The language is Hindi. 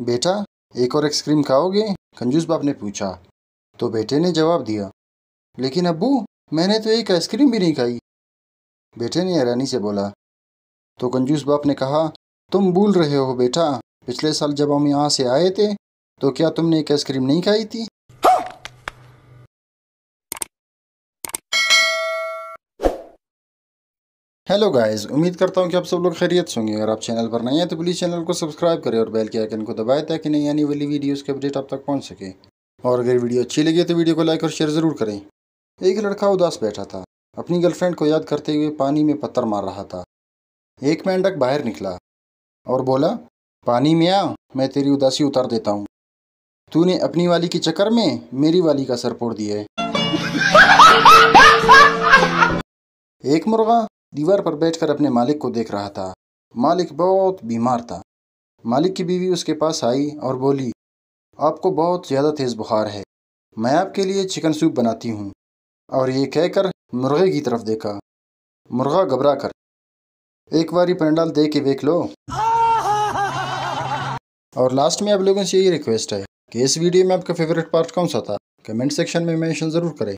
बेटा एक और आइसक्रीम खाओगे कंजूस बाप ने पूछा तो बेटे ने जवाब दिया लेकिन अबू मैंने तो एक आइसक्रीम भी नहीं खाई बेटे ने हैरानी से बोला तो कंजूस बाप ने कहा तुम भूल रहे हो बेटा पिछले साल जब हम यहाँ से आए थे तो क्या तुमने एक आइसक्रीम नहीं खाई थी हेलो गाइस उम्मीद करता हूँ कि आप सब लोग खैरियत से होंगे अगर आप चैनल पर नए हैं तो प्लीज़ चैनल को सब्सक्राइब करें और बेल के आइकन को दबाएं ताकि नई आने वाली वीडियोस के अपडेट आप तक पहुँच सके और अगर वीडियो अच्छी लगी तो वीडियो को लाइक और शेयर ज़रूर करें एक लड़का उदास बैठा था अपनी गर्लफ्रेंड को याद करते हुए पानी में पत्थर मार रहा था एक मेंढक बाहर निकला और बोला पानी में आ मैं तेरी उदासी उतार देता हूँ तूने अपनी वाली के चक्कर में मेरी वाली का सर फोड़ दिया है एक मुर्गा दीवार पर बैठकर अपने मालिक को देख रहा था मालिक बहुत बीमार था मालिक की बीवी उसके पास आई और बोली आपको बहुत ज़्यादा तेज़ बुखार है मैं आपके लिए चिकन सूप बनाती हूँ और ये कहकर मुर्गे की तरफ देखा मुर्गा घबरा कर एक बारी पंडाल दे के देख लो और लास्ट में आप लोगों से यही रिक्वेस्ट है कि इस वीडियो में आपका फेवरेट पार्ट कौन सा था कमेंट सेक्शन में मेंशन ज़रूर करें